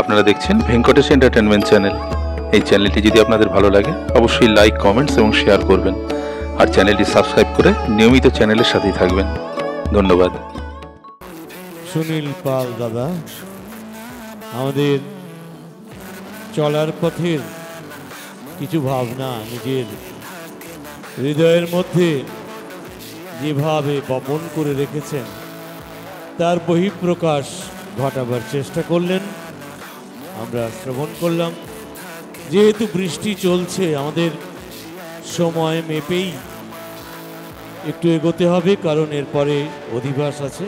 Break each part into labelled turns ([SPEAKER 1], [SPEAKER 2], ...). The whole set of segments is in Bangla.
[SPEAKER 1] আপনারা দেখছেন ভেঙ্কটেশ এন্টারটেনমেন্ট চ্যানেল এই চ্যানেলটি যদি আপনাদের ভালো লাগে অবশ্যই লাইক কমেন্টস এবং শেয়ার করবেন আর চ্যানেলটি সাবস্ক্রাইব করে নিয়মিত চ্যানেলের সাথেই থাকবেন ধন্যবাদ সুনীল পাল দাদা আমাদের চলার পথের কিছু ভাবনা নিজের হৃদয়ের মধ্যে যেভাবে বপন করে রেখেছেন তার বহিঃপ্রকাশ ঘটাবার চেষ্টা করলেন আমরা শ্রবণ করলাম যেহেতু বৃষ্টি চলছে আমাদের সময় মেপেই একটু এগোতে হবে কারণ এরপরে অধিবাস আছে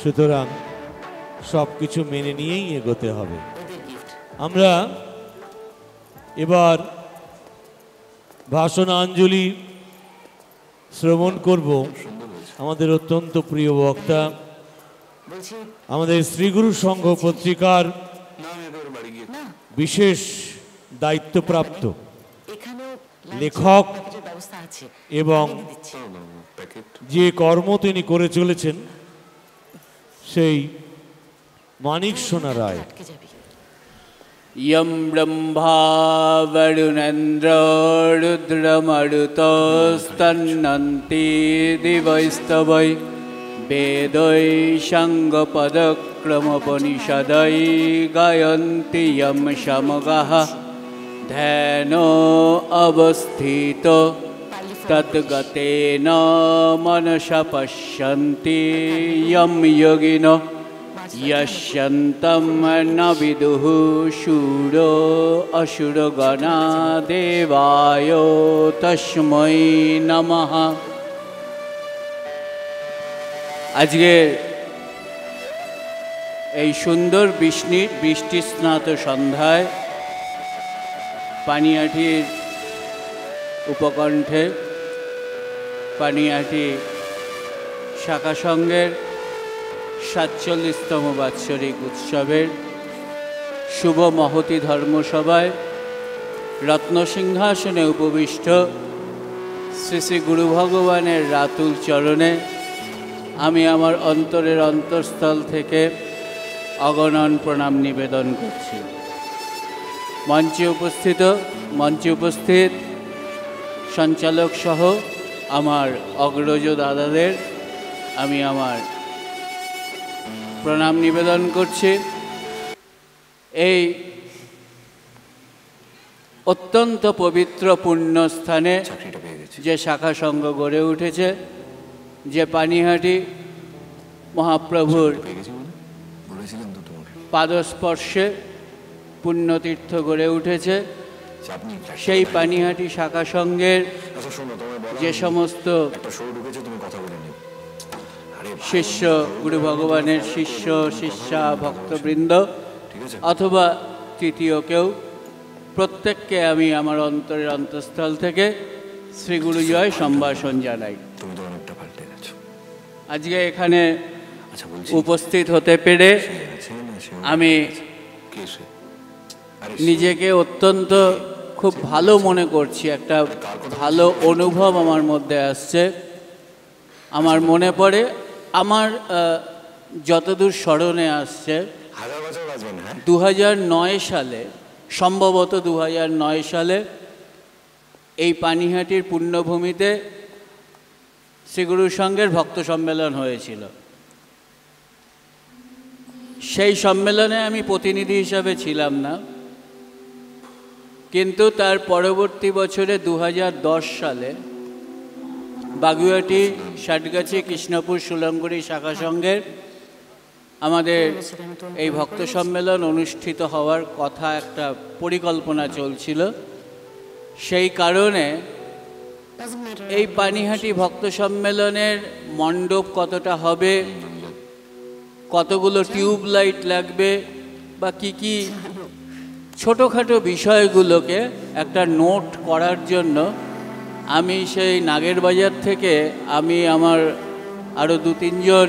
[SPEAKER 1] সুতরাং সব কিছু মেনে নিয়েই এগোতে হবে আমরা এবার ভাষণাঞ্জলি শ্রবণ করব আমাদের অত্যন্ত প্রিয় বক্তা আমাদের শ্রীগুরু সংঘ পত্রিকার বিশেষ দায়িত্বপ্রাপ্ত লেখক এবং যে কর্ম তিনি করে চলেছেন সেই মানিক সোনা রায়
[SPEAKER 2] ইয়ম ब्रह्मा वरुणेन्द्रो বেদৈ दिवैस्तवै क्रमपनिषदै गायन्ति यं शमगः धेनो अवस्थितो तद्गतेन पश्यन्ति यं यगिनो यश्यन्तं न विदुः शूरो देवाय तस्मै नमः आज्ञे এই সুন্দর বৃষ্ণি বৃষ্টি স্নাত সন্ধ্যায় পানিয়াটির উপকণ্ঠে পানিয়াটি শাখা সাতচল্লিশতম বাৎসরিক উৎসবের শুভ মহতি ধর্মসভায় রত্নসিংহাসনে উপবিষ্ট শ্রী শ্রী গুরু ভগবানের রাতুল চরণে আমি আমার অন্তরের অন্তঃস্থল থেকে অগণন প্রণাম নিবেদন করছি মঞ্চে উপস্থিত মঞ্চে উপস্থিত সঞ্চালক সহ আমার অগ্রজ দাদাদের আমি আমার প্রণাম নিবেদন করছি এই অত্যন্ত পবিত্র পুণ্য স্থানে যে শাখা সংঘ গড়ে উঠেছে যে পানিহাটি মহাপ্রভুর পাদস্পর্শে পুণ্যতীর্থ গড়ে উঠেছে সেই পানিহাটি শাখা সঙ্গের যে সমস্ত শিষ্য গুরু ভগবানের শিষ্য শিষ্যা ভক্তবৃন্দ অথবা তৃতীয় কেউ প্রত্যেককে আমি আমার অন্তরের অন্তঃস্থল থেকে শ্রী গুরু জয় সম্ভাষণ জানাই আজকে এখানে আচ্ছা, উপস্থিত হতে পেরে আমি নিজেকে অত্যন্ত খুব ভালো মনে করছি একটা ভালো অনুভব আমার মধ্যে আসছে আমার মনে পড়ে আমার যতদূর স্মরণে আসছে হ্যাঁ? দু নয় সালে সম্ভবত দু সালে এই পানিহাটির পুণ্যভূমিতে শ্রীগুরুর সঙ্গের ভক্ত সম্মেলন হয়েছিল সেই সম্মেলনে আমি প্রতিনিধি হিসাবে ছিলাম না কিন্তু তার পরবর্তী বছরে দু সালে বাগুয়াটি ষাটগাছি কৃষ্ণপুর সুলঙ্গুড়ি শাখা সংঘের আমাদের এই ভক্ত সম্মেলন অনুষ্ঠিত হওয়ার কথা একটা পরিকল্পনা চলছিল সেই কারণে এই পানিহাটি ভক্ত সম্মেলনের মণ্ডপ কতটা হবে কতগুলো টিউব লাইট লাগবে বা কি কি ছোটোখাটো বিষয়গুলোকে একটা নোট করার জন্য আমি সেই নাগের বাজার থেকে আমি আমার আরও দু তিনজন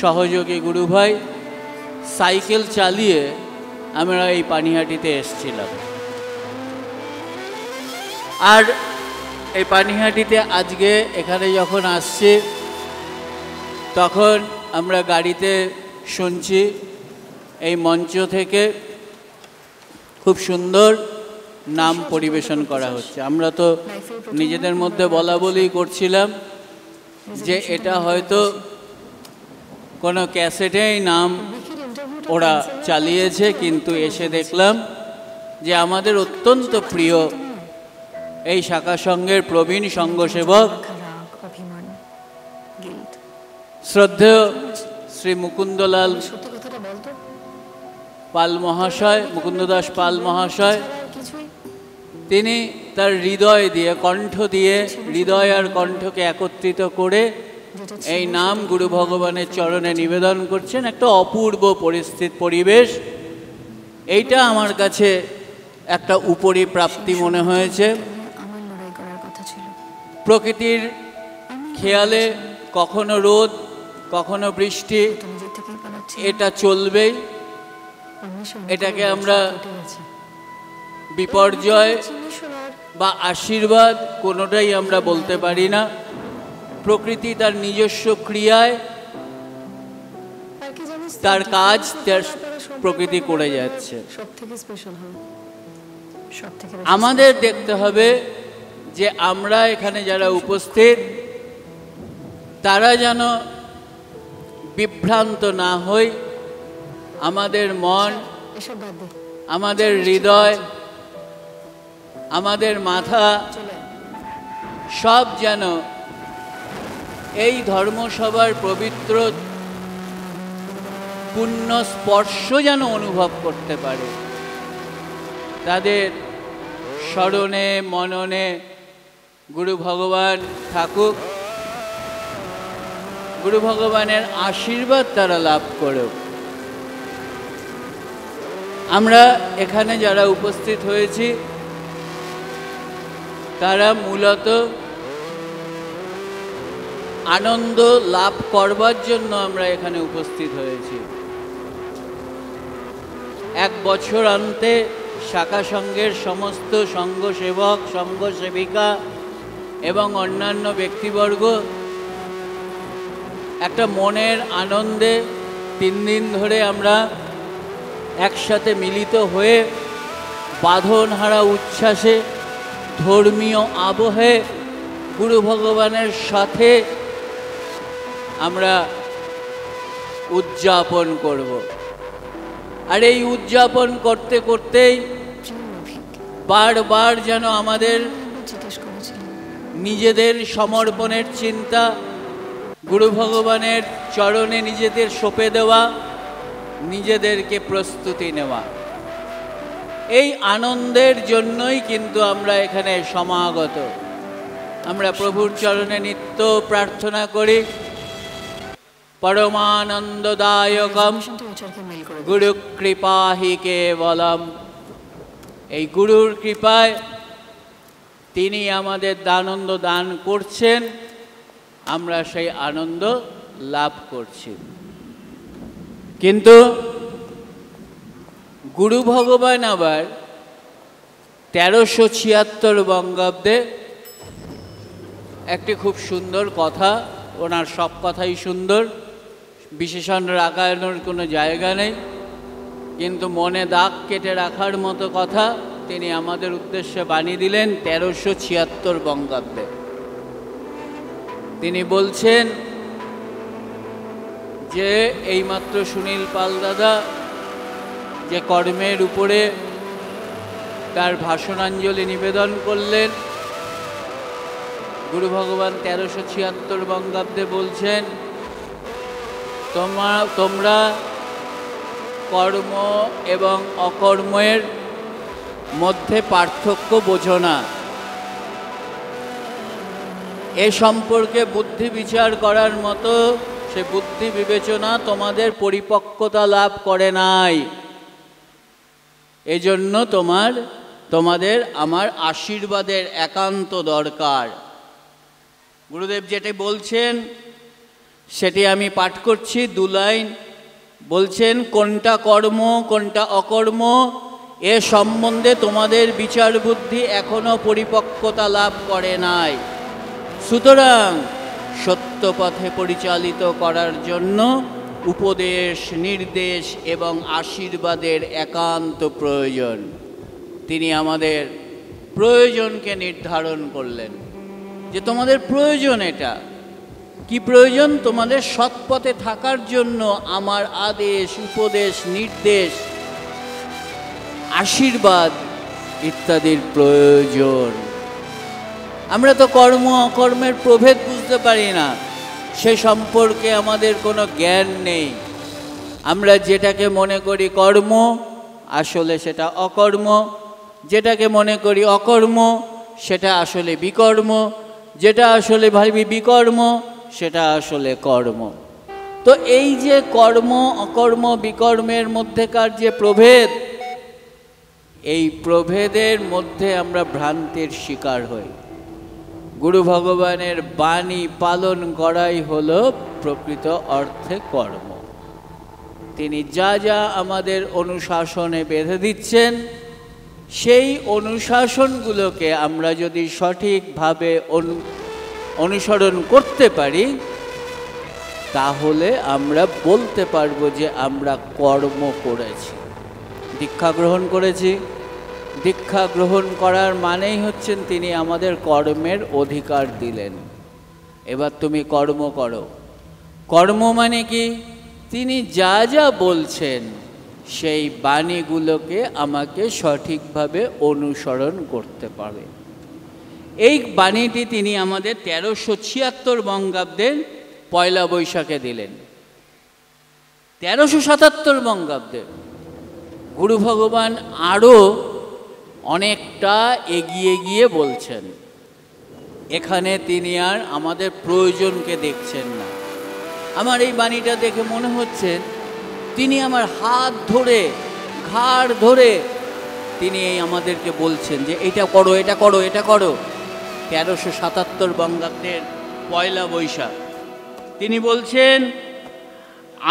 [SPEAKER 2] সহযোগী গুরু ভাই সাইকেল চালিয়ে আমরা এই পানিহাটিতে এসছিলাম আর এই পানিহাটিতে আজকে এখানে যখন আসছি তখন আমরা গাড়িতে শুনছি এই মঞ্চ থেকে খুব সুন্দর নাম পরিবেশন করা হচ্ছে আমরা তো নিজেদের মধ্যে বলা বলি করছিলাম যে এটা হয়তো কোনো ক্যাসেটেই নাম ওরা চালিয়েছে কিন্তু এসে দেখলাম যে আমাদের অত্যন্ত প্রিয় এই শাখা সঙ্গের প্রবীণ সঙ্গসেবক শ্রদ্ধেয় শ্রী মুকুন্দলাল পাল মহাশয় মুকুন্দদাস পাল মহাশয় তিনি তার হৃদয় দিয়ে কণ্ঠ দিয়ে হৃদয় আর কণ্ঠকে একত্রিত করে এই নাম গুরু ভগবানের চরণে নিবেদন করছেন একটা অপূর্ব পরিস্থিতি পরিবেশ এইটা আমার কাছে একটা উপরি প্রাপ্তি মনে হয়েছে প্রকৃতির খেয়ালে কখনো রোদ কখনো বৃষ্টি এটা চলবেই এটাকে আমরা বিপর্যয় বা আশীর্বাদ কোনোটাই আমরা বলতে পারি না প্রকৃতি তার নিজস্ব ক্রিয়ায় তার কাজ তার প্রকৃতি করে যাচ্ছে
[SPEAKER 1] আমাদের দেখতে
[SPEAKER 2] হবে যে আমরা এখানে যারা উপস্থিত তারা যেন বিভ্রান্ত না হই আমাদের মন আমাদের হৃদয় আমাদের মাথা সব যেন এই ধর্মসভার পবিত্র পূর্ণ স্পর্শ যেন অনুভব করতে পারে তাদের স্মরণে মননে গুরু ভগবান থাকুক গুরু ভগবানের আশীর্বাদ তারা লাভ করেও আমরা এখানে যারা উপস্থিত হয়েছি তারা মূলত আনন্দ লাভ করবার জন্য আমরা এখানে উপস্থিত হয়েছি এক বছর আনতে শাখা সংঘের সমস্ত সংঘ সেবক সংঘ সেবিকা এবং অন্যান্য ব্যক্তিবর্গ একটা মনের আনন্দে তিন দিন ধরে আমরা একসাথে মিলিত হয়ে বাঁধনহারা উচ্ছ্বাসে ধর্মীয় আবহে গুরু ভগবানের সাথে আমরা উদযাপন করব আর এই উদযাপন করতে করতেই বারবার যেন আমাদের নিজেদের সমর্পণের চিন্তা গুরু ভগবানের চরণে নিজেদের সঁপে দেওয়া নিজেদেরকে প্রস্তুতি নেওয়া এই আনন্দের জন্যই কিন্তু আমরা এখানে সমাগত আমরা প্রভুর চরণে নিত্য প্রার্থনা করি পরমানন্দদায়কম গুরু কৃপাহি কেবলম এই গুরুর কৃপায় তিনি আমাদের আনন্দ দান করছেন আমরা সেই আনন্দ লাভ করছি কিন্তু গুরু ভগবান আবার তেরোশো ছিয়াত্তর বঙ্গাব্দে একটি খুব সুন্দর কথা ওনার সব কথাই সুন্দর বিশেষণ রাখানোর কোনো জায়গা নেই কিন্তু মনে দাগ কেটে রাখার মতো কথা তিনি আমাদের উদ্দেশ্যে বানিয়ে দিলেন তেরোশো ছিয়াত্তর বঙ্গাব্দে তিনি বলছেন যে এইমাত্র সুনীল পাল দাদা যে কর্মের উপরে তার ভাষণাঞ্জলি নিবেদন করলেন গুরু ভগবান তেরোশো ছিয়াত্তর বঙ্গাব্দে বলছেন তোমার তোমরা কর্ম এবং অকর্মের মধ্যে পার্থক্য বোঝো না এ সম্পর্কে বুদ্ধি বিচার করার মতো সে বুদ্ধি বিবেচনা তোমাদের পরিপক্কতা লাভ করে নাই এজন্য তোমার তোমাদের আমার আশীর্বাদের একান্ত দরকার গুরুদেব যেটি বলছেন সেটি আমি পাঠ করছি দু লাইন বলছেন কোনটা কর্ম কোনটা অকর্ম এ সম্বন্ধে তোমাদের বিচার বুদ্ধি এখনও পরিপক্কতা লাভ করে নাই সুতরাং সত্যপথে পরিচালিত করার জন্য উপদেশ নির্দেশ এবং আশীর্বাদের একান্ত প্রয়োজন তিনি আমাদের প্রয়োজনকে নির্ধারণ করলেন যে তোমাদের প্রয়োজন এটা কি প্রয়োজন তোমাদের সৎপথে থাকার জন্য আমার আদেশ উপদেশ নির্দেশ আশীর্বাদ ইত্যাদির প্রয়োজন আমরা তো কর্ম অকর্মের প্রভেদ বুঝতে পারি না সে সম্পর্কে আমাদের কোনো জ্ঞান নেই আমরা যেটাকে মনে করি কর্ম আসলে সেটা অকর্ম যেটাকে মনে করি অকর্ম সেটা আসলে বিকর্ম যেটা আসলে ভাবি বিকর্ম সেটা আসলে কর্ম তো এই যে কর্ম অকর্ম বিকর্মের মধ্যেকার যে প্রভেদ এই প্রভেদের মধ্যে আমরা ভ্রান্তির শিকার হই গুরু ভগবানের বাণী পালন করাই হল প্রকৃত অর্থে কর্ম তিনি যা যা আমাদের অনুশাসনে বেঁধে দিচ্ছেন সেই অনুশাসনগুলোকে আমরা যদি সঠিকভাবে অনুসরণ করতে পারি তাহলে আমরা বলতে পারবো যে আমরা কর্ম করেছি দীক্ষা গ্রহণ করেছি দীক্ষা গ্রহণ করার মানেই হচ্ছেন তিনি আমাদের কর্মের অধিকার দিলেন এবার তুমি কর্ম করো কর্ম মানে কি তিনি যা যা বলছেন সেই বাণীগুলোকে আমাকে সঠিকভাবে অনুসরণ করতে পারে এই বাণীটি তিনি আমাদের তেরোশো ছিয়াত্তর বঙ্গাব্দের পয়লা বৈশাখে দিলেন তেরোশো সাতাত্তর বঙ্গাব্দে গুরু ভগবান আরও অনেকটা এগিয়ে গিয়ে বলছেন এখানে তিনি আর আমাদের প্রয়োজনকে দেখছেন না আমার এই বাণীটা দেখে মনে হচ্ছে তিনি আমার হাত ধরে ঘাড় ধরে তিনি এই আমাদেরকে বলছেন যে এটা করো এটা করো এটা করো তেরোশো সাতাত্তর বঙ্গাব্দের পয়লা বৈশাখ তিনি বলছেন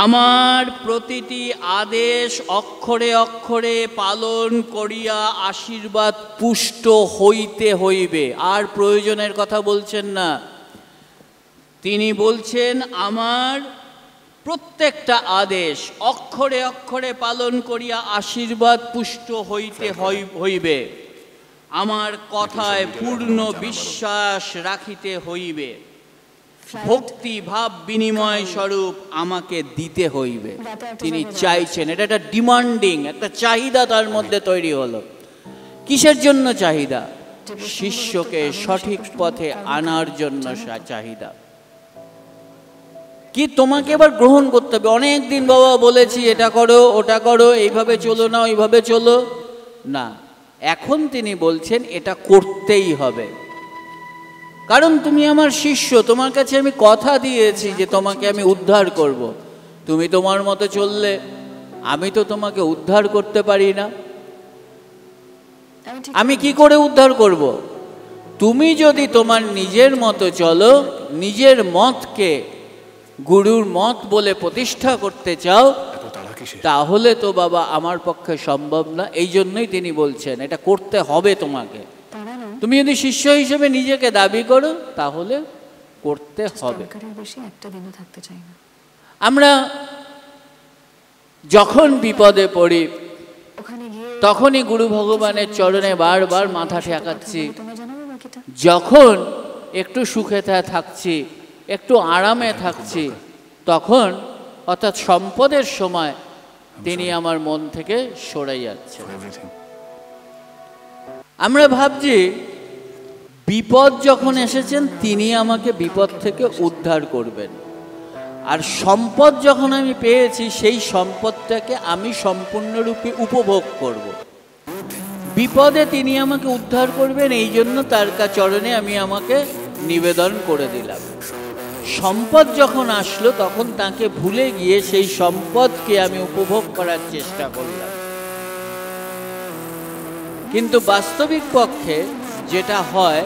[SPEAKER 2] আমার প্রতিটি আদেশ অক্ষরে অক্ষরে পালন করিয়া আশীর্বাদ পুষ্ট হইতে হইবে আর প্রয়োজনের কথা বলছেন না তিনি বলছেন আমার প্রত্যেকটা আদেশ অক্ষরে অক্ষরে পালন করিয়া আশীর্বাদ পুষ্ট হইতে হইবে আমার কথায় পূর্ণ বিশ্বাস রাখিতে হইবে ভক্তি ভাব বিনিময় স্বরূপ আমাকে দিতে হইবে
[SPEAKER 1] তিনি চাইছেন
[SPEAKER 2] এটা একটা ডিমান্ডিং একটা চাহিদা তার মধ্যে তৈরি হলো কিসের জন্য চাহিদা শিষ্যকে সঠিক পথে আনার জন্য চাহিদা কি তোমাকে এবার গ্রহণ করতে হবে অনেক দিন বাবা বলেছি এটা করো ওটা করো এইভাবে চলো না ওইভাবে চলো না এখন তিনি বলছেন এটা করতেই হবে কারণ তুমি আমার শিষ্য তোমার কাছে আমি কথা দিয়েছি যে তোমাকে আমি উদ্ধার করব। তুমি তোমার মতো চললে আমি তো তোমাকে উদ্ধার করতে পারি না আমি কি করে উদ্ধার করব। তুমি যদি তোমার নিজের মতো চলো নিজের মতকে গুরুর মত বলে প্রতিষ্ঠা করতে চাও তাহলে তো বাবা আমার পক্ষে সম্ভব না এই জন্যই তিনি বলছেন এটা করতে হবে তোমাকে তুমি যদি শিষ্য হিসেবে নিজেকে দাবি করো তাহলে করতে হবে আমরা যখন বিপদে পড়ি তখনই গুরু ভগবানের চরণে বারবার মাথা ঠেকাচ্ছি যখন একটু সুখে থাকছি একটু আরামে থাকছি তখন অর্থাৎ সম্পদের সময় তিনি আমার মন থেকে সরে যাচ্ছেন আমরা ভাবছি বিপদ যখন এসেছেন তিনি আমাকে বিপদ থেকে উদ্ধার করবেন আর সম্পদ যখন আমি পেয়েছি সেই সম্পদটাকে আমি সম্পূর্ণরূপে উপভোগ করব। বিপদে তিনি আমাকে উদ্ধার করবেন এই জন্য তার চরণে আমি আমাকে নিবেদন করে দিলাম সম্পদ যখন আসলো তখন তাকে ভুলে গিয়ে সেই সম্পদকে আমি উপভোগ করার চেষ্টা করলাম কিন্তু বাস্তবিক পক্ষে যেটা হয়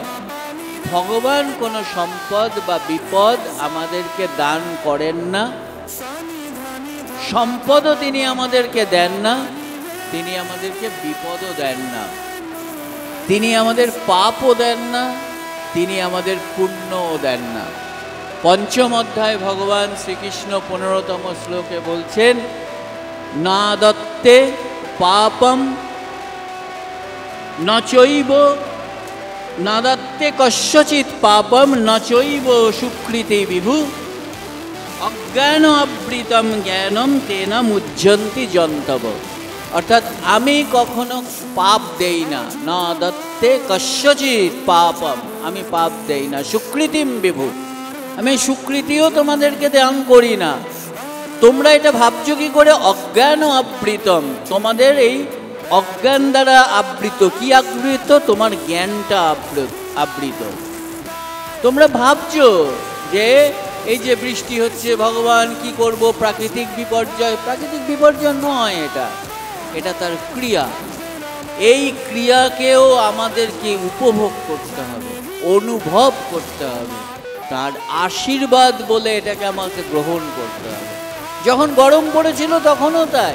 [SPEAKER 2] ভগবান কোনো সম্পদ বা বিপদ আমাদেরকে দান করেন না সম্পদও তিনি আমাদেরকে দেন না তিনি আমাদেরকে বিপদও দেন না তিনি আমাদের পাপও দেন না তিনি আমাদের পুণ্যও দেন না পঞ্চম অধ্যায় ভগবান শ্রীকৃষ্ণ পনেরোতম শ্লোকে বলছেন না দত্তে পাপম নচৈব না দত্তে পাপম ন চৈব সুকৃতি বিভু অজ্ঞান আবৃতম জ্ঞানম তেনম উজ্জন্তি জন্তব অর্থাৎ আমি কখনো পাপ দেই না না দত্তে কশ্যচিৎ পাপম আমি পাপ দেই না সুকৃতিম বিভু আমি সুকৃতিও তোমাদেরকে দান করি না তোমরা এটা ভাবছো কি করে অজ্ঞান আবৃতম তোমাদের এই অজ্ঞান দ্বারা আবৃত কি আবৃত তোমার জ্ঞানটা আবৃত তোমরা ভাবছো যে এই যে বৃষ্টি হচ্ছে ভগবান কি করব প্রাকৃতিক বিপর্যয় প্রাকৃতিক বিপর্যয় নয় এটা এটা তার ক্রিয়া এই ক্রিয়াকেও আমাদেরকে উপভোগ করতে হবে অনুভব করতে হবে তার আশীর্বাদ বলে এটাকে আমাকে গ্রহণ করতে হবে যখন গরম পড়েছিল তখনও তাই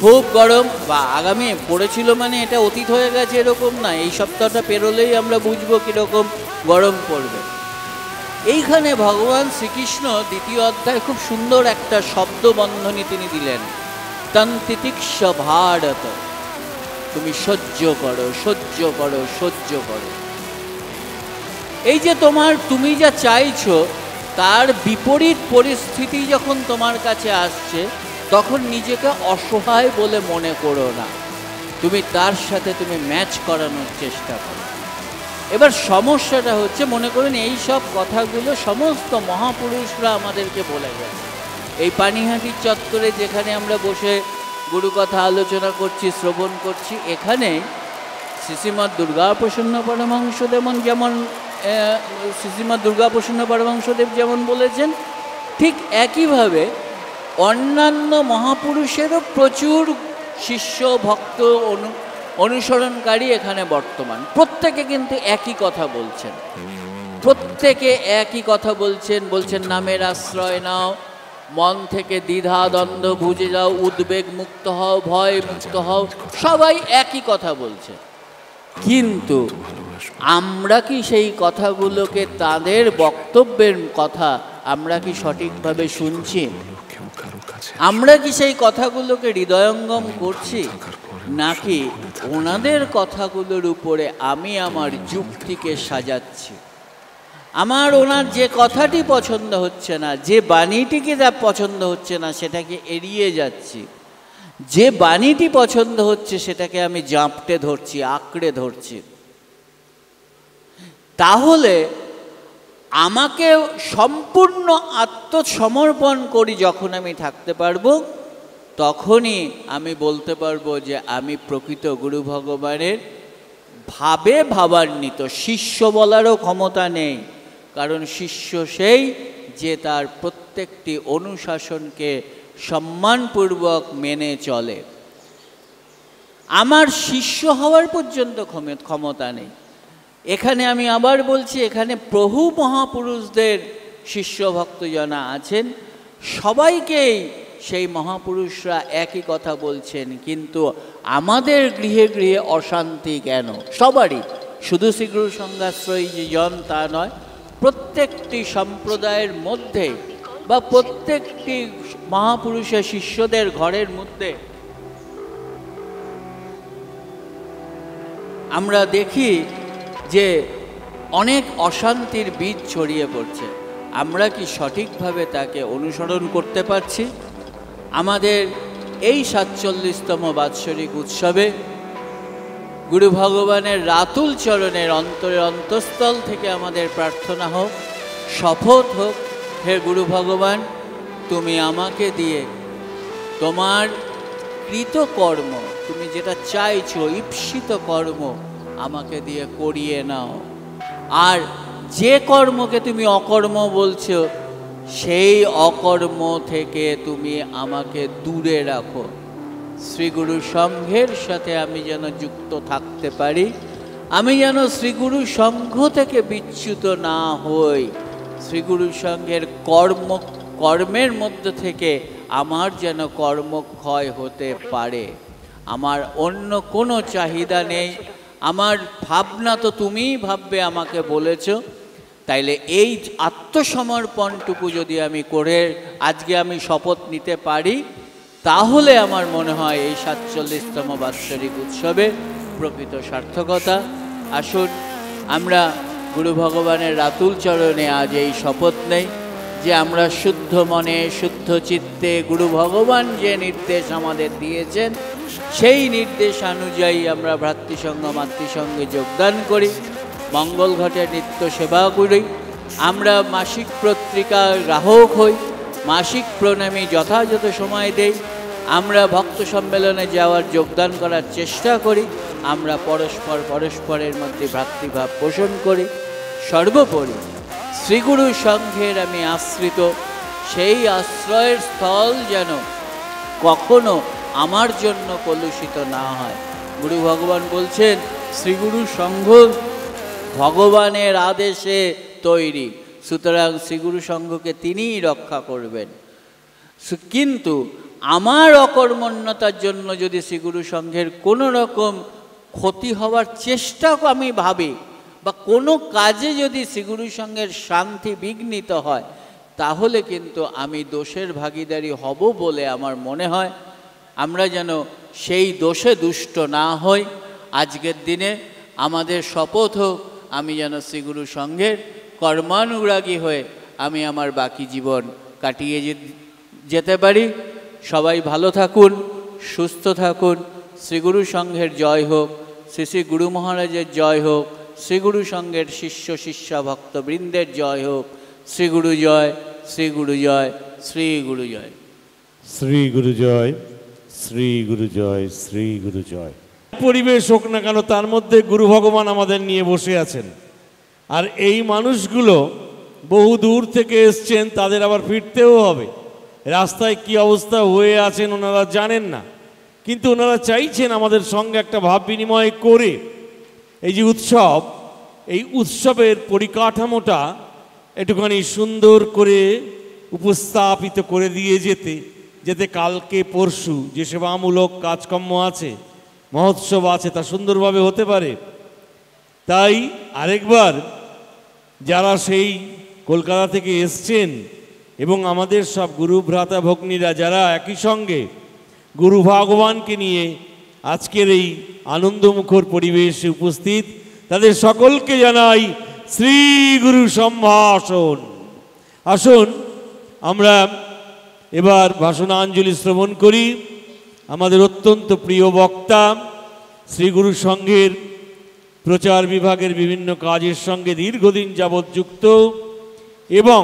[SPEAKER 2] খুব গরম বা আগামী পড়েছিল মানে এটা অতীত হয়ে গেছে এরকম না এই সপ্তাহটা পেরোলেই আমরা বুঝবো কীরকম গরম পড়বে এইখানে ভগবান শ্রীকৃষ্ণ দ্বিতীয় অধ্যায় খুব সুন্দর একটা শব্দ বন্ধনী তিনি দিলেন তন্তিতিক্ষ ভারত তুমি সহ্য করো সহ্য করো সহ্য করো এই যে তোমার তুমি যা চাইছো তার বিপরীত পরিস্থিতি যখন তোমার কাছে আসছে তখন নিজেকে অসহায় বলে মনে করো না তুমি তার সাথে তুমি ম্যাচ করানোর চেষ্টা করো এবার সমস্যাটা হচ্ছে মনে করেন এই সব কথাগুলো সমস্ত মহাপুরুষরা আমাদেরকে বলে গেছে এই পানিহাটির চত্বরে যেখানে আমরা বসে গুরু কথা আলোচনা করছি শ্রবণ করছি এখানে শ্রীশ্রীমৎ দুর্গা প্রসন্ন পরমাংশ যেমন যেমন শ্রীশ্রীমৎ দুর্গা প্রসন্ন যেমন বলেছেন ঠিক একইভাবে অন্যান্য মহাপুরুষেরও প্রচুর শিষ্য ভক্ত অনু অনুসরণকারী এখানে বর্তমান প্রত্যেকে কিন্তু একই কথা বলছেন প্রত্যেকে একই কথা বলছেন বলছেন নামের আশ্রয় নাও মন থেকে দ্বিধা দ্বন্দ্ব বুঝে যাও উদ্বেগ মুক্ত হও ভয় মুক্ত হও সবাই একই কথা বলছে কিন্তু আমরা কি সেই কথাগুলোকে তাদের বক্তব্যের কথা আমরা কি সঠিকভাবে শুনছি আমরা কি সেই কথাগুলোকে হৃদয়ঙ্গম করছি নাকি ওনাদের কথাগুলোর উপরে আমি আমার যুক্তিকে সাজাচ্ছি আমার ওনার যে কথাটি পছন্দ হচ্ছে না যে বাণীটিকে তার পছন্দ হচ্ছে না সেটাকে এড়িয়ে যাচ্ছি যে বাণীটি পছন্দ হচ্ছে সেটাকে আমি জাঁপটে ধরছি আঁকড়ে ধরছি তাহলে আমাকে সম্পূর্ণ আত্মসমর্পণ করি যখন আমি থাকতে পারবো তখনই আমি বলতে পারবো যে আমি প্রকৃত গুরু ভগবানের ভাবে ভাবান্বিত শিষ্য বলারও ক্ষমতা নেই কারণ শিষ্য সেই যে তার প্রত্যেকটি অনুশাসনকে সম্মানপূর্বক মেনে চলে আমার শিষ্য হওয়ার পর্যন্ত ক্ষমতা নেই এখানে আমি আবার বলছি এখানে প্রভু মহাপুরুষদের শিষ্য ভক্তজনা আছেন সবাইকেই সেই মহাপুরুষরা একই কথা বলছেন কিন্তু আমাদের গৃহে গৃহে অশান্তি কেন সবারই শুধু শীঘ্র সংঘাশ্রয়ী যে জন তা নয় প্রত্যেকটি সম্প্রদায়ের মধ্যে বা প্রত্যেকটি মহাপুরুষের শিষ্যদের ঘরের মধ্যে আমরা দেখি যে অনেক অশান্তির বীজ ছড়িয়ে পড়ছে আমরা কি সঠিকভাবে তাকে অনুসরণ করতে পারছি আমাদের এই সাতচল্লিশতম বাৎসরিক উৎসবে গুরু ভগবানের রাতুল চরণের অন্তরের অন্তঃস্থল থেকে আমাদের প্রার্থনা হোক শপথ হোক হে গুরু ভগবান তুমি আমাকে দিয়ে তোমার কৃতকর্ম তুমি যেটা চাইছো ঈপ্সিত কর্ম আমাকে দিয়ে করিয়ে নাও আর যে কর্মকে তুমি অকর্ম বলছ সেই অকর্ম থেকে তুমি আমাকে দূরে রাখো শ্রীগুরু সংঘের সাথে আমি যেন যুক্ত থাকতে পারি আমি যেন শ্রীগুরু সংঘ থেকে বিচ্যুত না হই শ্রীগুরু সংঘের কর্ম কর্মের মধ্যে থেকে আমার যেন কর্মক্ষয় হতে পারে আমার অন্য কোনো চাহিদা নেই আমার ভাবনা তো তুমিই ভাববে আমাকে বলেছ তাইলে এই আত্মসমর্পণটুকু যদি আমি করে আজকে আমি শপথ নিতে পারি তাহলে আমার মনে হয় এই সাতচল্লিশতম বাৎসরিক উৎসবে প্রকৃত সার্থকতা আসুন আমরা গুরু ভগবানের রাতুল চরণে আজ এই শপথ নেই যে আমরা শুদ্ধ মনে শুদ্ধ চিত্তে গুরু ভগবান যে নির্দেশ আমাদের দিয়েছেন সেই নির্দেশ অনুযায়ী আমরা ভ্রাতৃসংঘ মাতৃসঙ্গে যোগদান করি মঙ্গল ঘটে নিত্য সেবা করি আমরা মাসিক পত্রিকার গ্রাহক হই মাসিক প্রণামী যথাযথ সময় দেই আমরা ভক্ত সম্মেলনে যাওয়ার যোগদান করার চেষ্টা করি আমরা পরস্পর পরস্পরের মধ্যে ভ্রাতৃভাব পোষণ করি সর্বোপরি শ্রীগুরু সংঘের আমি আশ্রিত সেই আশ্রয়ের স্থল যেন কখনো আমার জন্য কলুষিত না হয় গুরু ভগবান বলছেন শ্রীগুরু সংঘ ভগবানের আদেশে তৈরি সুতরাং শ্রীগুরু সংঘকে তিনিই রক্ষা করবেন কিন্তু আমার অকর্মণ্যতার জন্য যদি শ্রীগুরু সংঘের কোনো রকম ক্ষতি হওয়ার চেষ্টা আমি ভাবি বা কোনো কাজে যদি শ্রীগুরু সংঘের শান্তি বিঘ্নিত হয় তাহলে কিন্তু আমি দোষের ভাগিদারি হব বলে আমার মনে হয় আমরা যেন সেই দোষে দুষ্ট না হই আজকের দিনে আমাদের শপথ হোক আমি যেন শ্রীগুরু সঙ্ঘের কর্মানুরাগী হয়ে আমি আমার বাকি জীবন কাটিয়ে যেতে পারি সবাই ভালো থাকুন সুস্থ থাকুন শ্রীগুরু সঙ্ঘের জয় হোক শ্রী শ্রী গুরু মহারাজের জয় হোক শ্রীগুরু সঙ্ঘের শিষ্য শিষ্যা ভক্তবৃন্দের জয় হোক শ্রীগুরু জয় শ্রীগুরু জয় শ্রীগুরু জয়
[SPEAKER 1] শ্রীগুরু জয় শ্রী গুরু জয় শ্রী গুরু জয় পরিবেশ হোক না কেন তার মধ্যে গুরু ভগবান আমাদের নিয়ে বসে আছেন আর এই মানুষগুলো বহু দূর থেকে এসছেন তাদের আবার ফিরতেও হবে রাস্তায় কি অবস্থা হয়ে আছেন ওনারা জানেন না কিন্তু ওনারা চাইছেন আমাদের সঙ্গে একটা ভাব বিনিময় করে এই যে উৎসব এই উৎসবের পরিকাঠামোটা একটুখানি সুন্দর করে উপস্থাপিত করে দিয়ে যেতে যাতে কালকে পরশু যে সেবামূলক কাজকর্ম আছে মহোৎসব আছে তা সুন্দরভাবে হতে পারে তাই আরেকবার যারা সেই কলকাতা থেকে এসছেন এবং আমাদের সব গুরু ভ্রাতা ভগ্নীরা যারা একই সঙ্গে গুরু ভগবানকে নিয়ে আজকের এই আনন্দমুখর পরিবেশে উপস্থিত তাদের সকলকে জানাই শ্রী গুরু সম্ভাষণ আসুন আমরা এবার ভাষণাঞ্জলি শ্রবণ করি আমাদের অত্যন্ত প্রিয় বক্তা শ্রীগুরু সংঘের প্রচার বিভাগের বিভিন্ন কাজের সঙ্গে দীর্ঘদিন যাবৎ যুক্ত এবং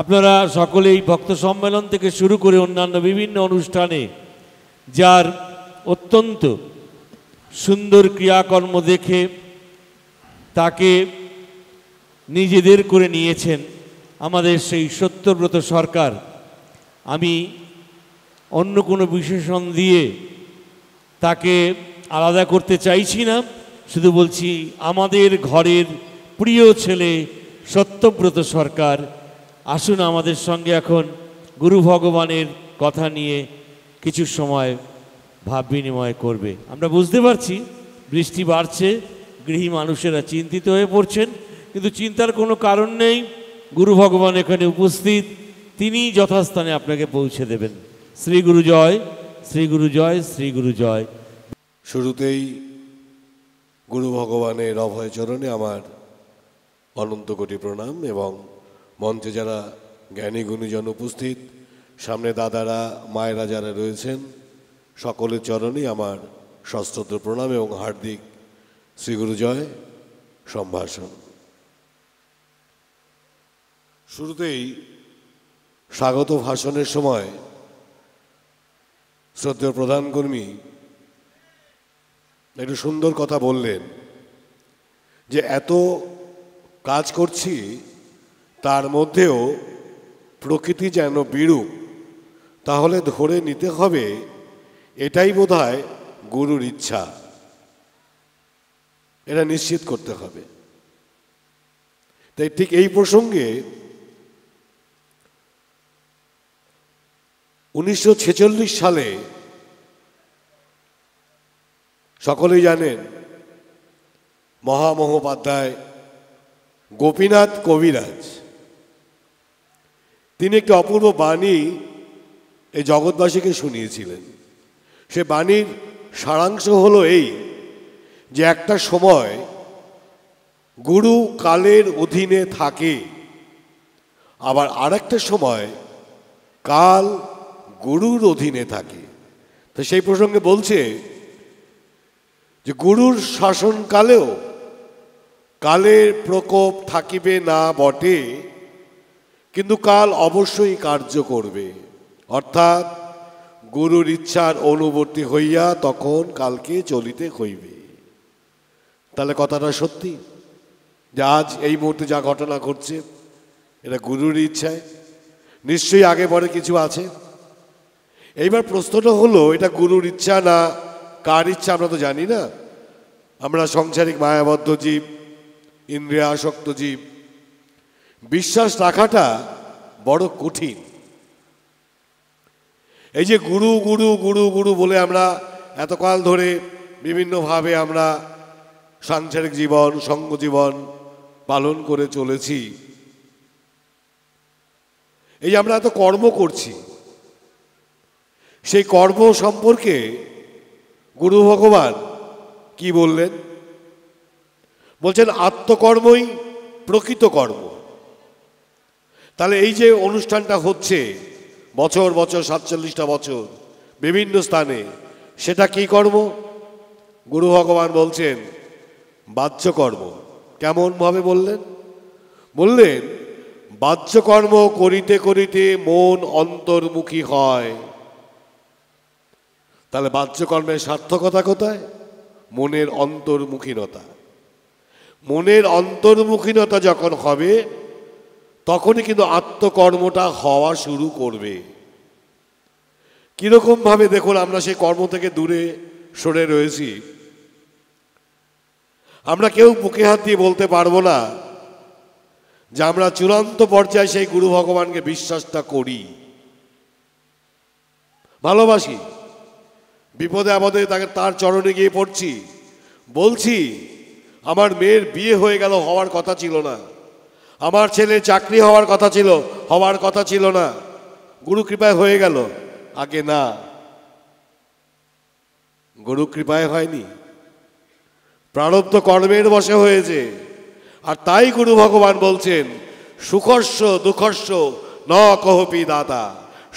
[SPEAKER 1] আপনারা সকলেই ভক্ত সম্মেলন থেকে শুরু করে অন্যান্য বিভিন্ন অনুষ্ঠানে যার অত্যন্ত সুন্দর ক্রিয়াকর্ম দেখে তাকে নিজেদের করে নিয়েছেন আমাদের সেই সত্যব্রত সরকার আমি অন্য কোনো বিশেষণ দিয়ে তাকে আলাদা করতে চাইছি না শুধু বলছি আমাদের ঘরের প্রিয় ছেলে সত্যব্রত সরকার আসুন আমাদের সঙ্গে এখন গুরু ভগবানের কথা নিয়ে কিছু সময় ভাব বিনিময় করবে আমরা বুঝতে পারছি বৃষ্টি বাড়ছে গৃহী মানুষেরা চিন্তিত হয়ে পড়ছেন কিন্তু চিন্তার কোনো কারণ নেই গুরু ভগবান এখানে উপস্থিত তিনি যথাস্থানে আপনাকে পৌঁছে দেবেন শ্রী গুরু জয় শ্রী গুরু জয় শ্রী গুরু জয়
[SPEAKER 3] শুরুতেই গুরু ভগবানের চরণে আমার অনন্ত কোটি প্রণাম এবং মঞ্চে যারা জ্ঞানী গুণীজন উপস্থিত সামনে দাদারা মায়েরা যারা রয়েছেন সকলের চরণেই আমার সশ্রদ্ধ প্রণাম এবং হার্দিক জয় সম্ভাষণ শুরুতেই স্বাগত ভাষণের সময় শ্রদ্ধেয় প্রধান কর্মী একটু সুন্দর কথা বললেন যে এত কাজ করছি তার মধ্যেও প্রকৃতি যেন বিরূপ তাহলে ধরে নিতে হবে এটাই বোধ গুরুর ইচ্ছা এটা নিশ্চিত করতে হবে তাই ঠিক এই প্রসঙ্গে উনিশশো সালে সকলেই জানেন মহামহোপাধ্যায় গোপীনাথ কবিরাজ তিনি একটি অপূর্ব বাণী এই জগৎবাসীকে শুনিয়েছিলেন সে বাণীর সারাংশ হলো এই যে একটা সময় গুরু কালের অধীনে থাকে আবার আরেকটা সময় কাল গুরুর অধীনে থাকে তো সেই প্রসঙ্গে বলছে যে গুরুর শাসনকালেও কালের প্রকোপ থাকিবে না বটে কিন্তু কাল অবশ্যই কার্য করবে অর্থাৎ গুরুর ইচ্ছার অনুবর্তী হইয়া তখন কালকে চলিতে হইবে তাহলে কথাটা সত্যি যে আজ এই মুহূর্তে যা ঘটনা ঘটছে এটা গুরুর ইচ্ছায় নিশ্চয়ই আগে পরে কিছু আছে এইবার প্রশ্নটা হলো এটা গুরুর ইচ্ছা না কার ইচ্ছা আমরা তো জানি না আমরা সংসারিক মায়াবদ্ধ জীব ইন্দ্রিয় আসক্ত জীব বিশ্বাস রাখাটা বড় কঠিন এই যে গুরু গুরু গুরু গুরু বলে আমরা এতকাল ধরে বিভিন্নভাবে আমরা সাংসারিক জীবন সঙ্গ জীবন পালন করে চলেছি এই আমরা এত কর্ম করছি সেই কর্ম সম্পর্কে গুরু ভগবান কি বললেন বলছেন আত্মকর্মই প্রকৃত কর্ম তাহলে এই যে অনুষ্ঠানটা হচ্ছে বছর বছর সাতচল্লিশটা বছর বিভিন্ন স্থানে সেটা কি কর্ম গুরু ভগবান বলছেন বাহ্যকর্ম কেমনভাবে বললেন বললেন বাহ্যকর্ম করিতে করিতে মন অন্তর্মুখী হয় তাহলে বাহ্যকর্মের সার্থকতা কোথায় মনের অন্তর্মুখীনতা মনের অন্তর্মুখীনতা যখন হবে তখনই কিন্তু আত্মকর্মটা হওয়া শুরু করবে কীরকমভাবে দেখুন আমরা সেই কর্ম থেকে দূরে সরে রয়েছি আমরা কেউ বুকে হাত দিয়ে বলতে পারবো না যে আমরা চূড়ান্ত পর্যায়ে সেই গুরু ভগবানকে বিশ্বাসটা করি ভালোবাসি বিপদে আমাদের তাকে তার চরণে গিয়ে পড়ছি বলছি আমার মেয়ের বিয়ে হয়ে গেল হওয়ার কথা ছিল না আমার ছেলে চাকরি হওয়ার কথা ছিল হওয়ার কথা ছিল না গুরু কৃপায় হয়ে গেল আগে না গুরু কৃপায় হয়নি প্রারব্ধ কর্মের বসে হয়েছে আর তাই গুরু ভগবান বলছেন সুখস্য দুঃখস্য ন কহপি দাতা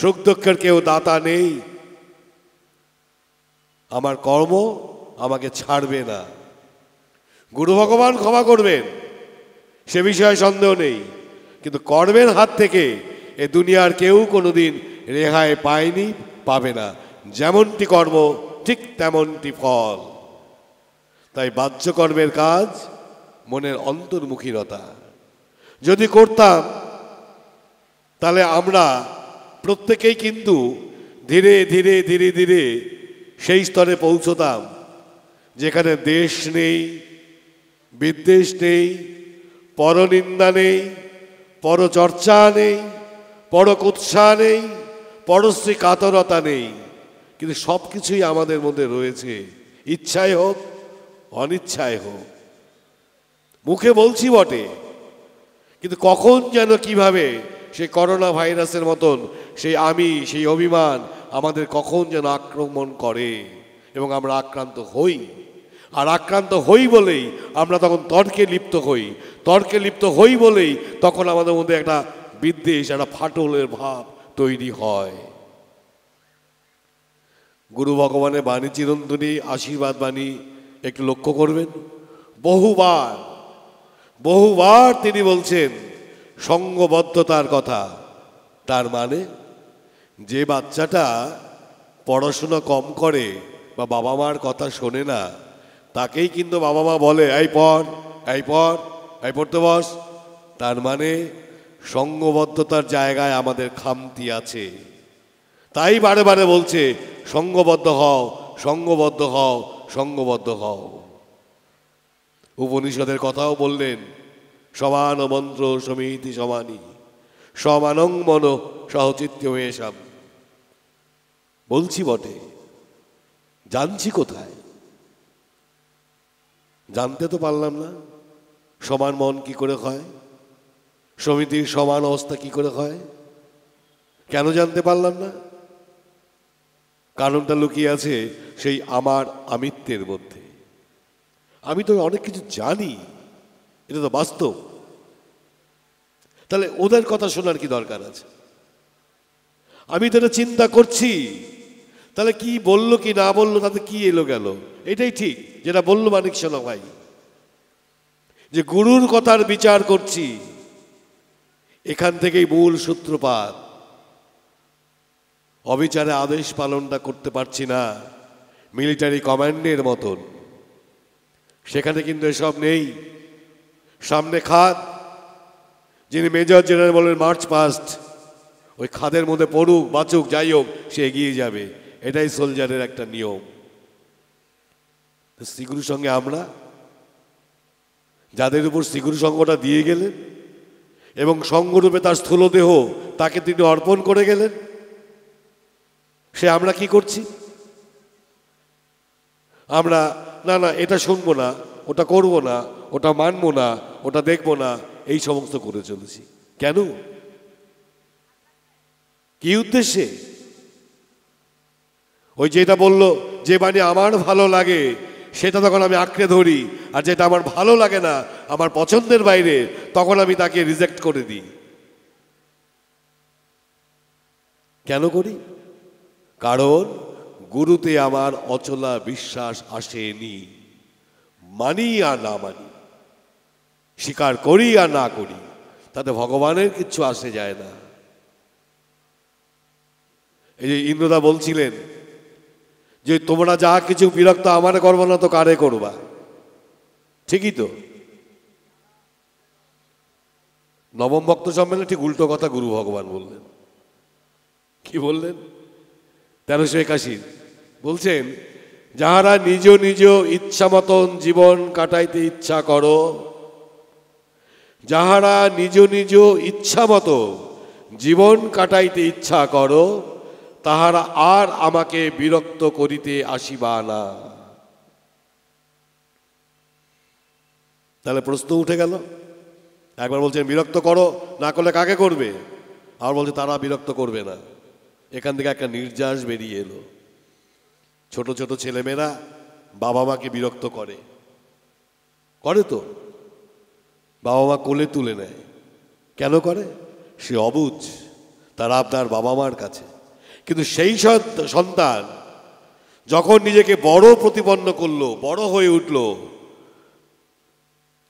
[SPEAKER 3] সুখ দুঃখের কেউ দাতা নেই আমার কর্ম আমাকে ছাড়বে না গুরু ভগবান ক্ষমা করবেন সে বিষয়ে সন্দেহ নেই কিন্তু কর্মের হাত থেকে এ দুনিয়ার কেউ কোনোদিন রেহাই পায়নি পাবে না যেমনটি কর্ম ঠিক তেমনটি ফল তাই বাহ্য কর্মের কাজ মনের অন্তর্মুখীরতা যদি করতাম তাহলে আমরা প্রত্যেকেই কিন্তু ধীরে ধীরে ধীরে ধীরে সেই স্তরে পৌঁছতাম যেখানে দেশ নেই বিদ্বেষ নেই পরনিন্দা নেই পরচর্চা নেই কুৎসাহ নেই পরশ্রী কাতরতা নেই কিন্তু সব কিছুই আমাদের মধ্যে রয়েছে ইচ্ছায় হোক অনিচ্ছায় হোক মুখে বলছি বটে কিন্তু কখন যেন কিভাবে সেই করোনা ভাইরাসের মতন সেই আমি সেই অভিমান আমাদের কখন যেন আক্রমণ করে এবং আমরা আক্রান্ত হই আর আক্রান্ত হই বলেই আমরা তখন তর্কে লিপ্ত হই তর্কে লিপ্ত হই বলেই তখন আমাদের মধ্যে একটা বিদ্বেষ একটা ফাটলের ভাব তৈরি হয় গুরু ভগবানের বাণী চিরন্তনী আশীর্বাদ বাণী একটু লক্ষ্য করবেন বহুবার বহুবার তিনি বলছেন সঙ্গবদ্ধতার কথা তার মানে যে বাচ্চাটা পড়াশোনা কম করে বা বাবা মার কথা শোনে না তাকেই কিন্তু বাবা মা বলে এই পড় এই পড় এই পড়তে বস তার মানে সঙ্গবদ্ধতার জায়গায় আমাদের খামতি আছে তাই বারে বারে বলছে সঙ্গবদ্ধ হও সঙ্গবদ্ধ হও সঙ্গবদ্ধ হও উপনিষদের কথাও বললেন সমান মন্ত্র সমিতি সমানি সমানং মন সহচিত্য হয়ে সাম বলছি বটে জানছি কোথায় জানতে তো পারলাম না সমান মন কি করে হয় সমিতির সমান অবস্থা কি করে হয় কেন জানতে পারলাম না কারণটা লুকিয়ে আছে সেই আমার আমিত্বের মধ্যে আমি তো অনেক কিছু জানি এটা তো বাস্তব তাহলে ওদের কথা শোনার কি দরকার আছে আমি তো এটা চিন্তা করছি তাহলে কি বললো কি না বললো তাতে কি এলো গেল এটাই ঠিক যেটা বললো মানিক সোনা ভাই যে গুরুর কথার বিচার করছি এখান থেকেই মূল সূত্রপাত অবিচারে আদেশ পালনটা করতে পারছি না মিলিটারি কমান্ডের মতন সেখানে কিন্তু এসব নেই সামনে খাদ যিনি মেজর জেনারেল বলেন মার্চ পাস্ট ওই খাদের মধ্যে পড়ুক বাঁচুক যাই হোক সে এগিয়ে যাবে এটাই সোলজারের একটা নিয়ম শ্রীগুরু সঙ্গে আমরা যাদের উপর শ্রীগুরু সঙ্গটা দিয়ে গেলেন এবং সঙ্গরূপে তার স্থূলদেহ তাকে তিনি অর্পণ করে গেলেন সে আমরা কি করছি আমরা না না এটা শুনবো না ওটা করব না ওটা মানবো না ওটা দেখব না এই সমস্ত করে চলেছি কেন কি উদ্দেশ্যে ওই যেটা বলল যে বাণী আমার ভালো লাগে সেটা তখন আমি আঁকড়ে ধরি আর যেটা আমার ভালো লাগে না আমার পছন্দের বাইরে তখন আমি তাকে রিজেক্ট করে দিই কেন করি কারণ গুরুতে আমার অচলা বিশ্বাস আসেনি মানি আর না মানি স্বীকার করি আর না করি তাতে ভগবানের কিচ্ছু আসে যায় না এই যে ইন্দ্রদা বলছিলেন যে তোমরা যা কিছু বিরক্ত আমার করবো না তো কারে করবা ঠিকই তো নবম ভক্ত সম্মেলনে ঠিক উল্টো কথা গুরু ভগবান বললেন কি বললেন তেরোশো একাশি বলছেন যাহারা নিজ নিজ ইচ্ছা মতন জীবন কাটাইতে ইচ্ছা করো যাহারা নিজ নিজ ইচ্ছা মতো জীবন কাটাইতে ইচ্ছা করো তাহারা আর আমাকে বিরক্ত করিতে আসিবা না তাহলে প্রশ্ন উঠে গেল একবার বলছেন বিরক্ত করো না করলে কাকে করবে আর বলছে তারা বিরক্ত করবে না এখান থেকে একটা নির্যাস বেরিয়ে এলো ছোট ছোট ছেলেমেয়েরা বাবা মাকে বিরক্ত করে করে তো বাবা মা কোলে তুলে নেয় কেন করে সে অবুজ তারা আপনার বাবা মার কাছে কিন্তু সেই সন্তান যখন নিজেকে বড় প্রতিপন্ন করলো বড় হয়ে উঠল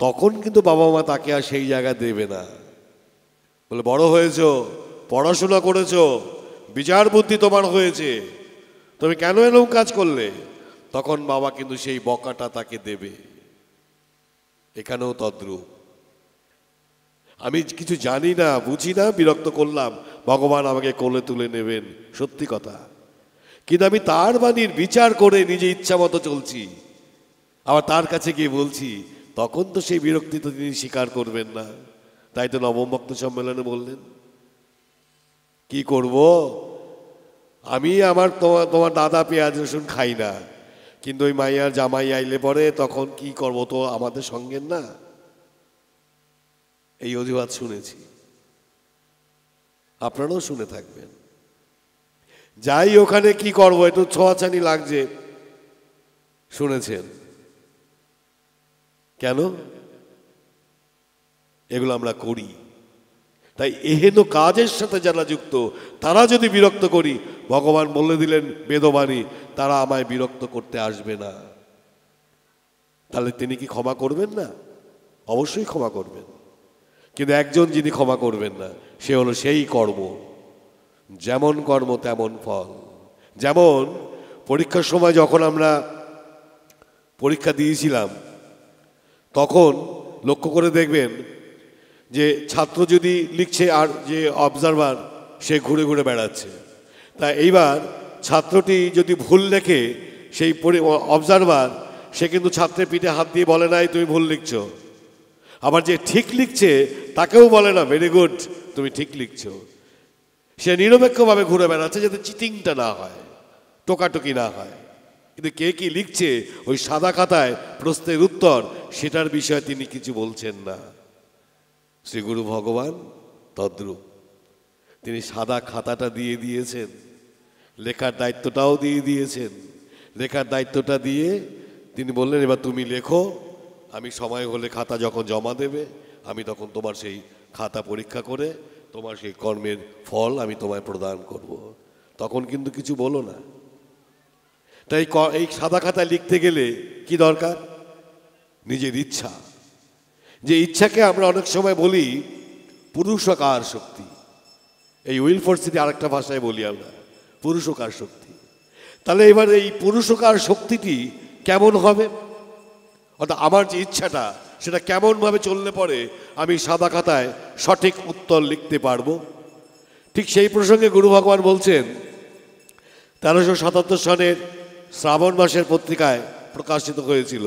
[SPEAKER 3] তখন কিন্তু বাবা মা তাকে আর সেই জায়গা দেবে না বলে বড় হয়েছ পড়াশোনা করেছ বিচার বুদ্ধি তোমার হয়েছে তুমি কেন এরকম কাজ করলে তখন বাবা কিন্তু সেই বকাটা তাকে দেবে এখানেও তদ্রুপ আমি কিছু জানি না বুঝি না বিরক্ত করলাম ভগবান আমাকে কোলে তুলে নেবেন সত্যি কথা কিন্তু আমি তার বাণীর বিচার করে নিজে ইচ্ছা মতো চলছি আবার তার কাছে গিয়ে বলছি তখন তো সেই বিরক্তি তো তিনি স্বীকার করবেন না তাই তো নবম ভক্ত সম্মেলনে বললেন কি করব আমি আমার তোমার তোমার দাদা পেঁয়াজ রসুন খাই না কিন্তু ওই মাইয়ার জামাই আইলে পরে তখন কি করব তো আমাদের সঙ্গে না এই অজুহাত শুনেছি আপনারাও শুনে থাকবেন যাই ওখানে কি করবো একটু ছোঁয়াছানি লাগছে শুনেছেন কেন এগুলো আমরা করি তাই এহেন কাজের সাথে যারা যুক্ত তারা যদি বিরক্ত করি ভগবান বলে দিলেন বেদবাণী তারা আমায় বিরক্ত করতে আসবে না তাহলে তিনি কি ক্ষমা করবেন না অবশ্যই ক্ষমা করবেন কিন্তু একজন যিনি ক্ষমা করবেন না সে হলো সেই কর্ম যেমন কর্ম তেমন ফল যেমন পরীক্ষার সময় যখন আমরা পরীক্ষা দিয়েছিলাম তখন লক্ষ্য করে দেখবেন যে ছাত্র যদি লিখছে আর যে অবজারভার সে ঘুরে ঘুরে বেড়াচ্ছে তা এইবার ছাত্রটি যদি ভুল লেখে সেই অবজারভার সে কিন্তু ছাত্রের পিঠে হাত দিয়ে বলে নাই তুমি ভুল লিখছ আবার যে ঠিক লিখছে তাকেও বলে না ভেরি গুড তুমি ঠিক লিখছ সে নিরপেক্ষভাবে ঘুরে বেড়াচ্ছে যাতে চিটিংটা না হয় টোকাটুকি না হয় কিন্তু কে কি লিখছে ওই সাদা খাতায় প্রশ্নের উত্তর সেটার বিষয়ে তিনি কিছু বলছেন না শ্রীগুরু ভগবান তদ্রুপ তিনি সাদা খাতাটা দিয়ে দিয়েছেন লেখার দায়িত্বটাও দিয়ে দিয়েছেন লেখার দায়িত্বটা দিয়ে তিনি বললেন এবার তুমি লেখো আমি সময় হলে খাতা যখন জমা দেবে আমি তখন তোমার সেই খাতা পরীক্ষা করে তোমার সেই কর্মের ফল আমি তোমায় প্রদান করব। তখন কিন্তু কিছু বলো না তাই এই সাদা খাতা লিখতে গেলে কি দরকার নিজের ইচ্ছা যে ইচ্ছাকে আমরা অনেক সময় বলি পুরুষকার শক্তি এই উইল ফোর্সিটি আরেকটা ভাষায় বলি আমরা পুরুষকার শক্তি তাহলে এবার এই পুরুষকার শক্তিটি কেমন হবে অর্থাৎ আমার যে ইচ্ছাটা সেটা কেমনভাবে চললে পরে আমি সাদা খাতায় সঠিক উত্তর লিখতে পারব ঠিক সেই প্রসঙ্গে গুরু ভগবান বলছেন তেরোশো সাতাত্তর সনের শ্রাবণ মাসের পত্রিকায় প্রকাশিত হয়েছিল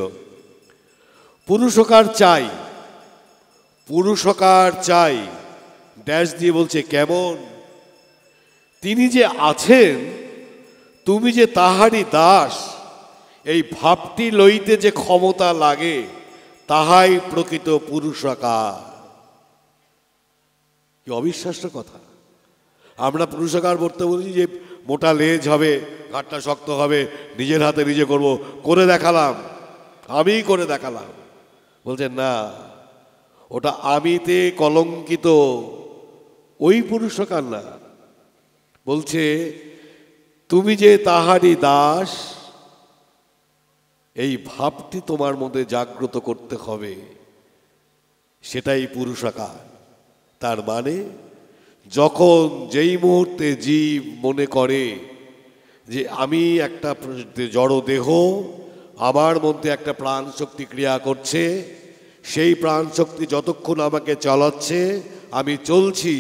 [SPEAKER 3] পুরুষকার চাই পুরুষকার চাই ড্যাশ দিয়ে বলছে কেমন তিনি যে আছেন তুমি যে তাহারই দাস এই ভাবটি লইতে যে ক্ষমতা লাগে তাহাই প্রকৃত আকার কি অবিশ্বাস্য কথা আমরা আকার বলতে বলছি যে মোটা লেজ হবে ঘাটটা শক্ত হবে নিজের হাতে নিজে করব করে দেখালাম আমিই করে দেখালাম বলছেন না ওটা আমিতে কলঙ্কিত ওই পুরুষকার না বলছে তুমি যে তাহারি দাস এই ভাবটি তোমার মধ্যে জাগ্রত করতে হবে সেটাই পুরুষাকার তার মানে যখন যেই মুহূর্তে জীব মনে করে যে আমি একটা জড় দেহ আমার মধ্যে একটা প্রাণ শক্তি ক্রিয়া করছে সেই প্রাণ শক্তি যতক্ষণ আমাকে চালাচ্ছে আমি চলছি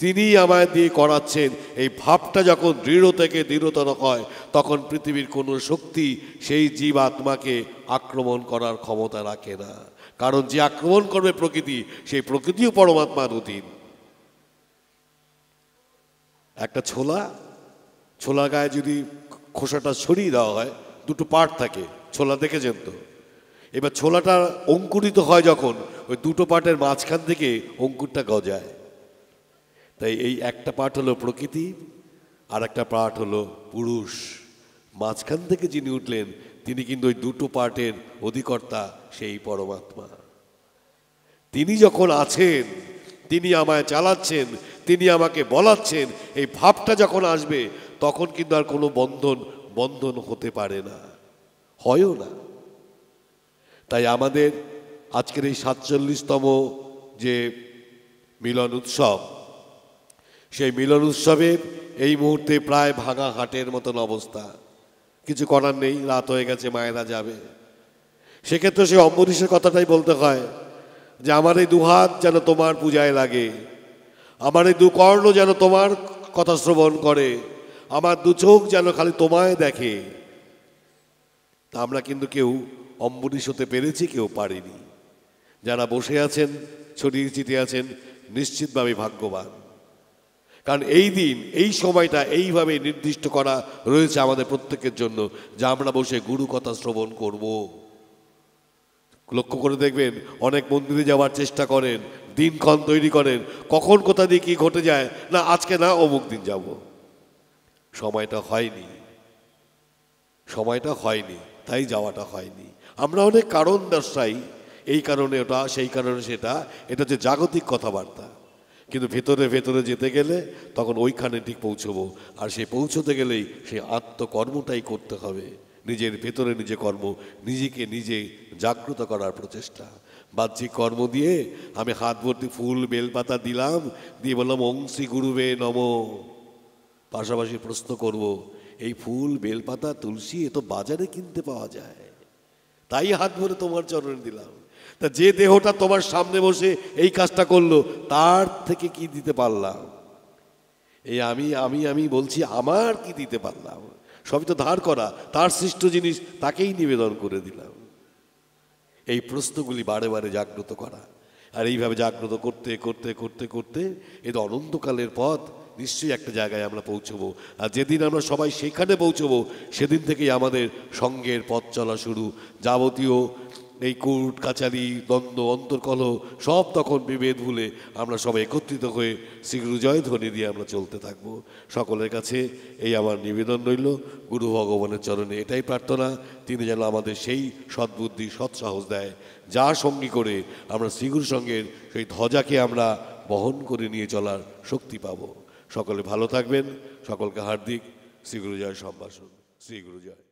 [SPEAKER 3] তিনি আমায় দিয়ে করাচ্ছেন এই ভাবটা যখন দৃঢ় থেকে দৃঢ়তর হয় তখন পৃথিবীর কোনো শক্তি সেই জীব আত্মাকে আক্রমণ করার ক্ষমতা রাখে না কারণ যে আক্রমণ করবে প্রকৃতি সেই প্রকৃতিও পরমাত্মার অধীন একটা ছোলা ছোলা গায়ে যদি খোসাটা ছড়িয়ে দেওয়া হয় দুটো পার্ট থাকে ছোলা দেখেছেন তো এবার ছোলাটা অঙ্কুরিত হয় যখন ওই দুটো পার্টের মাঝখান থেকে অঙ্কুরটা গজায় তাই এই একটা পার্ট হলো প্রকৃতি আর একটা পাঠ হলো পুরুষ মাঝখান থেকে যিনি উঠলেন তিনি কিন্তু ওই দুটো পার্টের অধিকর্তা সেই পরমাত্মা তিনি যখন আছেন তিনি আমায় চালাচ্ছেন তিনি আমাকে বলাচ্ছেন এই ভাবটা যখন আসবে তখন কিন্তু আর কোনো বন্ধন বন্ধন হতে পারে না হয়ও না তাই আমাদের আজকের এই সাতচল্লিশতম যে মিলন উৎসব সেই মিলন উৎসবে এই মুহূর্তে প্রায় ভাঙা হাটের মতন অবস্থা কিছু করার নেই রাত হয়ে গেছে মায়েরা যাবে সেক্ষেত্রে সেই অম্বরীশের কথাটাই বলতে হয় যে আমার এই দুহাত যেন তোমার পূজায় লাগে আমার এই দুকর্ণ যেন তোমার কথা শ্রবণ করে আমার দু চোখ যেন খালি তোমায় দেখে তা আমরা কিন্তু কেউ অম্বরীশ হতে পেরেছি কেউ পারিনি যারা বসে আছেন ছড়িয়ে চিটে আছেন নিশ্চিতভাবে ভাগ্যবান কারণ এই দিন এই সময়টা এইভাবে নির্দিষ্ট করা রয়েছে আমাদের প্রত্যেকের জন্য যে আমরা বসে গুরু কথা শ্রবণ করব লক্ষ্য করে দেখবেন অনেক মন্দিরে যাওয়ার চেষ্টা করেন দিনক্ষণ তৈরি করেন কখন কোথা দিয়ে কী ঘটে যায় না আজকে না অমুক দিন যাব সময়টা হয়নি সময়টা হয়নি তাই যাওয়াটা হয়নি আমরা অনেক কারণ দর্শাই এই কারণে ওটা সেই কারণে সেটা এটা হচ্ছে জাগতিক কথাবার্তা কিন্তু ভেতরে ভেতরে যেতে গেলে তখন ওইখানে ঠিক পৌঁছবো আর সে পৌঁছতে গেলেই সেই আত্মকর্মটাই করতে হবে নিজের ভেতরে নিজে কর্ম নিজেকে নিজে জাগ্রত করার প্রচেষ্টা বাহ্যিক কর্ম দিয়ে আমি হাত ভর্তি ফুল বেলপাতা দিলাম দিয়ে বললাম অংশী গুরুবে নম পাশাপাশি প্রশ্ন করব এই ফুল বেলপাতা তুলসী এ তো বাজারে কিনতে পাওয়া যায় তাই হাত ভরে তোমার চরণে দিলাম তা যে দেহটা তোমার সামনে বসে এই কাজটা করলো তার থেকে কি দিতে পারলাম এই আমি আমি আমি বলছি আমার কি দিতে পারলাম সবই তো ধার করা তার সৃষ্ট জিনিস তাকেই নিবেদন করে দিলাম এই প্রশ্নগুলি বারে বারে জাগ্রত করা আর এইভাবে জাগ্রত করতে করতে করতে করতে এ তো অনন্তকালের পথ নিশ্চয়ই একটা জায়গায় আমরা পৌঁছবো আর যেদিন আমরা সবাই সেখানে পৌঁছবো সেদিন থেকেই আমাদের সঙ্গের পথ চলা শুরু যাবতীয় এই কোর্ট কাছারি দ্বন্দ্ব অন্তর্কল সব তখন বিভেদ ভুলে আমরা সবাই একত্রিত হয়ে জয় ধ্বনি দিয়ে আমরা চলতে থাকব সকলের কাছে এই আমার নিবেদন রইল গুরু ভগবানের চরণে এটাই প্রার্থনা তিনি যেন আমাদের সেই সদ্বুদ্ধি সৎসাহস দেয় যা সঙ্গী করে আমরা শ্রীগুরু সঙ্গের সেই ধ্বজাকে আমরা বহন করে নিয়ে চলার শক্তি পাব সকলে ভালো থাকবেন সকলকে হার্দিক জয় সম্ভাষণ জয়